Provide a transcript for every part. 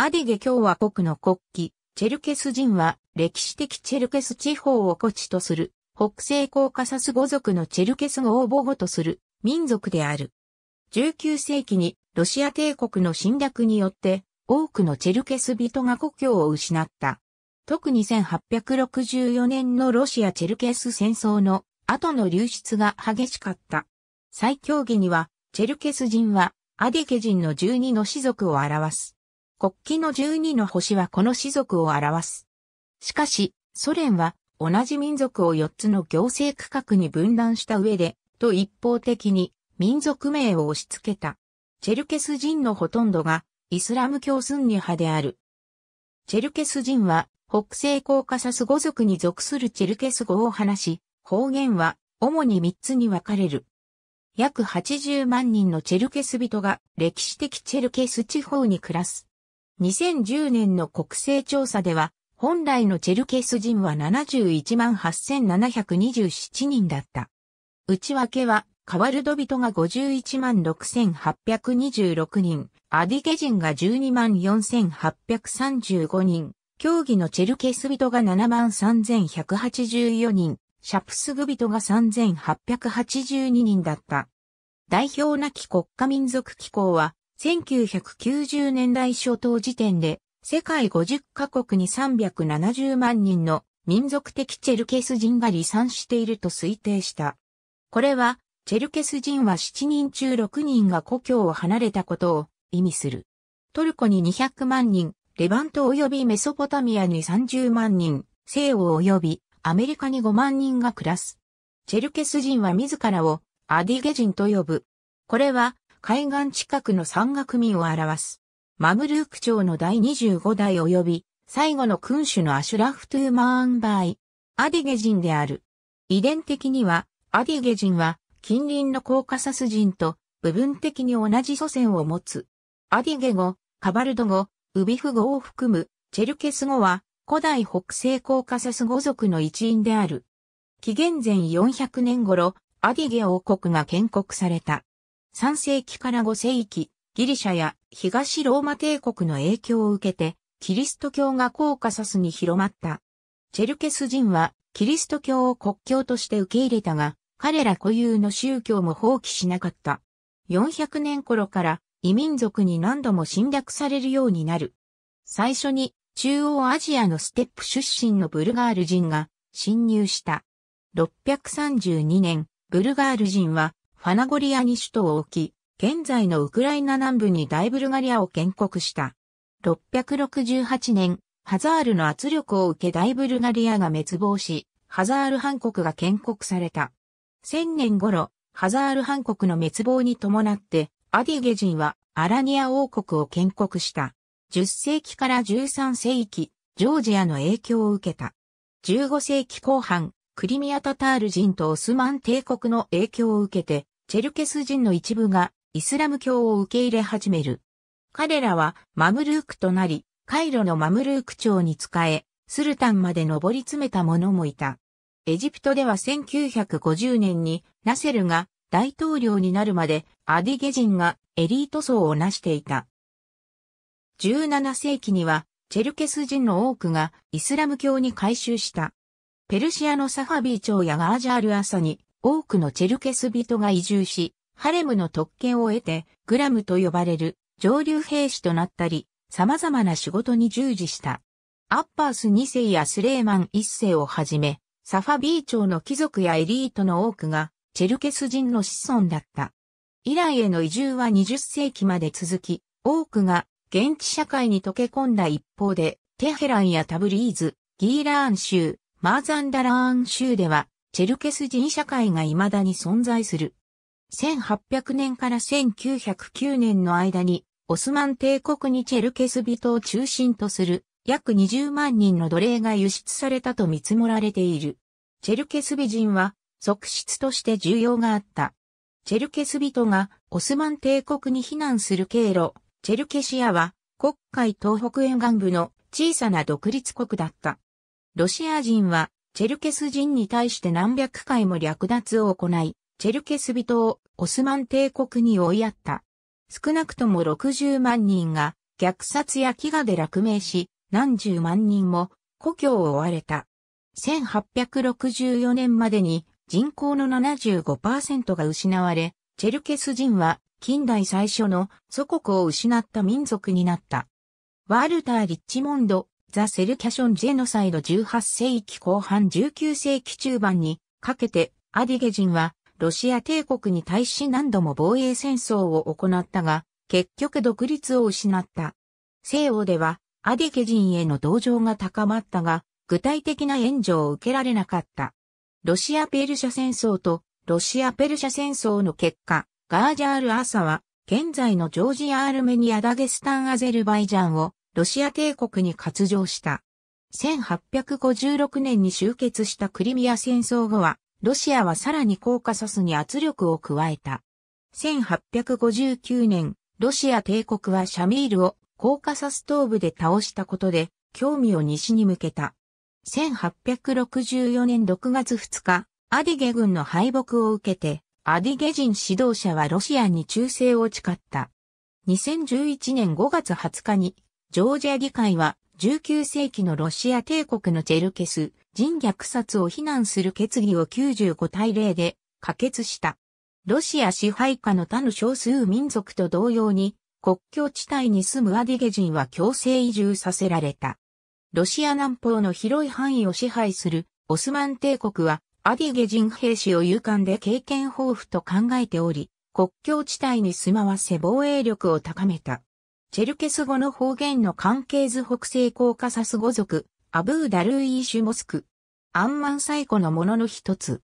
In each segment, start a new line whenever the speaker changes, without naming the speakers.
アディゲ共和国の国旗、チェルケス人は歴史的チェルケス地方を古地とする、北西コーカサス語族のチェルケス語を母語とする民族である。19世紀にロシア帝国の侵略によって多くのチェルケス人が故郷を失った。特に1864年のロシアチェルケス戦争の後の流出が激しかった。最強義にはチェルケス人はアディケ人の12の氏族を表す。国旗の12の星はこの氏族を表す。しかし、ソ連は同じ民族を4つの行政区画に分断した上で、と一方的に民族名を押し付けた。チェルケス人のほとんどがイスラム教スンニ派である。チェルケス人は北西コーカサス語族に属するチェルケス語を話し、方言は主に3つに分かれる。約80万人のチェルケス人が歴史的チェルケス地方に暮らす。2010年の国勢調査では、本来のチェルケス人は718,727人だった。内訳は、カワルド人が516,826人、アディゲ人が124,835人、競技のチェルケス人が73,184人、シャプスグ人が3,882人だった。代表なき国家民族機構は、1990年代初頭時点で、世界50カ国に370万人の民族的チェルケス人が離散していると推定した。これは、チェルケス人は7人中6人が故郷を離れたことを意味する。トルコに200万人、レバント及びメソポタミアに30万人、西欧及びアメリカに5万人が暮らす。チェルケス人は自らをアディゲ人と呼ぶ。これは海岸近くの山岳民を表す。マムルーク朝の第25代及び、最後の君主のアシュラフトゥーマーンバイ、アディゲ人である。遺伝的には、アディゲ人は、近隣のコーカサス人と、部分的に同じ祖先を持つ。アディゲ語、カバルド語、ウビフ語を含む、チェルケス語は、古代北西コーカサス語族の一員である。紀元前400年頃、アディゲ王国が建国された。3世紀から5世紀、ギリシャや東ローマ帝国の影響を受けて、キリスト教がコーカサスに広まった。チェルケス人は、キリスト教を国教として受け入れたが、彼ら固有の宗教も放棄しなかった。400年頃から異民族に何度も侵略されるようになる。最初に中央アジアのステップ出身のブルガール人が侵入した。632年、ブルガール人はファナゴリアに首都を置き、現在のウクライナ南部に大ブルガリアを建国した。668年、ハザールの圧力を受け大ブルガリアが滅亡し、ハザール藩国が建国された。1000年頃、ハザール藩国の滅亡に伴って、アディゲ人はアラニア王国を建国した。10世紀から13世紀、ジョージアの影響を受けた。15世紀後半、クリミアタタール人とオスマン帝国の影響を受けて、チェルケス人の一部がイスラム教を受け入れ始める。彼らはマムルークとなり、カイロのマムルーク朝に仕え、スルタンまで上り詰めた者もいた。エジプトでは1950年にナセルが大統領になるまでアディゲ人がエリート層を成していた。17世紀にはチェルケス人の多くがイスラム教に改宗した。ペルシアのサファビー朝やガージャール朝に多くのチェルケス人が移住し、ハレムの特権を得てグラムと呼ばれる上流兵士となったり、様々な仕事に従事した。アッパース2世やスレーマン1世をはじめ、サファビー朝の貴族やエリートの多くがチェルケス人の子孫だった。イランへの移住は20世紀まで続き、多くが現地社会に溶け込んだ一方で、テヘランやタブリーズ、ギーラーン州、マーザンダラーン州では、チェルケス人社会が未だに存在する。1800年から1909年の間に、オスマン帝国にチェルケス人を中心とする約20万人の奴隷が輸出されたと見積もられている。チェルケス美人は、側室として重要があった。チェルケス人がオスマン帝国に避難する経路、チェルケシアは、国会東北沿岸部の小さな独立国だった。ロシア人はチェルケス人に対して何百回も略奪を行い、チェルケス人をオスマン帝国に追いやった。少なくとも60万人が虐殺や飢餓で落命し、何十万人も故郷を追われた。1864年までに人口の75%が失われ、チェルケス人は近代最初の祖国を失った民族になった。ワルター・リッチモンドザ・セルキャション・ジェノサイド18世紀後半19世紀中盤にかけてアディゲ人はロシア帝国に対し何度も防衛戦争を行ったが結局独立を失った。西欧ではアディゲ人への同情が高まったが具体的な援助を受けられなかった。ロシア・ペルシャ戦争とロシア・ペルシャ戦争の結果、ガージャール・アサは現在のジョージア・アルメニア・ダゲスタン・アゼルバイジャンをロシア帝国に割譲した。1856年に終結したクリミア戦争後は、ロシアはさらにコーカサスに圧力を加えた。1859年、ロシア帝国はシャミールをコーカサス東部で倒したことで、興味を西に向けた。1864年6月2日、アディゲ軍の敗北を受けて、アディゲ人指導者はロシアに忠誠を誓った。2011年5月20日にジョージア議会は19世紀のロシア帝国のチェルケス人虐殺を非難する決議を95対0で可決した。ロシア支配下の他の少数民族と同様に国境地帯に住むアディゲ人は強制移住させられた。ロシア南方の広い範囲を支配するオスマン帝国はアディゲ人兵士を勇敢で経験豊富と考えており、国境地帯に住まわせ防衛力を高めた。チェルケス語の方言の関係図北西コーカサス語族、アブーダルーイーシュモスク。アンマン最古のものの一つ。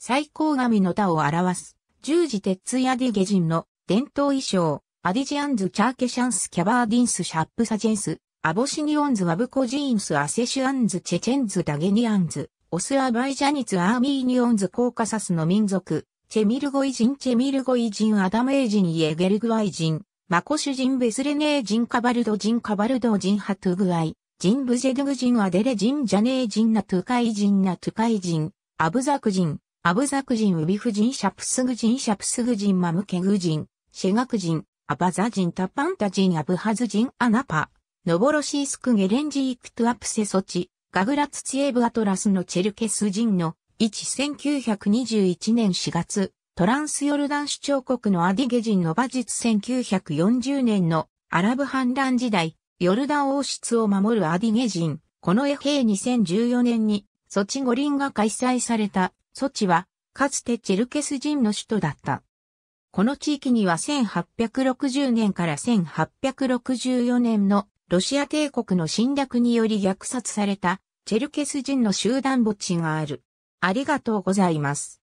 最高神の他を表す、十字鉄やディゲ人の伝統衣装、アディジアンズ・チャーケシャンス・キャバーディンス・シャップ・サジェンス、アボシニオンズ・ワブコジーンス・アセシュアンズ・チェチェンズ・ダゲニアンズ、オス・アバイジャニツ・アーミーニオンズ・コーカサスの民族、チェミルゴイ人、チェミルゴイ人、アダメイ人、イエゲルグワイ人、マコシュ人ベスレネー人カバルド人カバルド人ハトゥグアイ、人ブゼドゥグ人アデレ人ジャネー人ナトゥカイ人ナトゥカイ人、アブザク人、アブザク人ウビフ人シャプスグ人シャプスグ人マムケグ人、シェガク人、アバザ人タパンタ人アブハズ人アナパ、ノボロシースクゲレンジイクトゥアプセソチ、ガグラツツエブアトラスのチェルケス人の1 9 2 1年4月、トランスヨルダン首長国のアディゲ人の馬術1940年のアラブ反乱時代、ヨルダン王室を守るアディゲ人、この絵兵2014年に、ソチ五輪が開催された、ソチは、かつてチェルケス人の首都だった。この地域には1860年から1864年のロシア帝国の侵略により虐殺されたチェルケス人の集団墓地がある。ありがとうございます。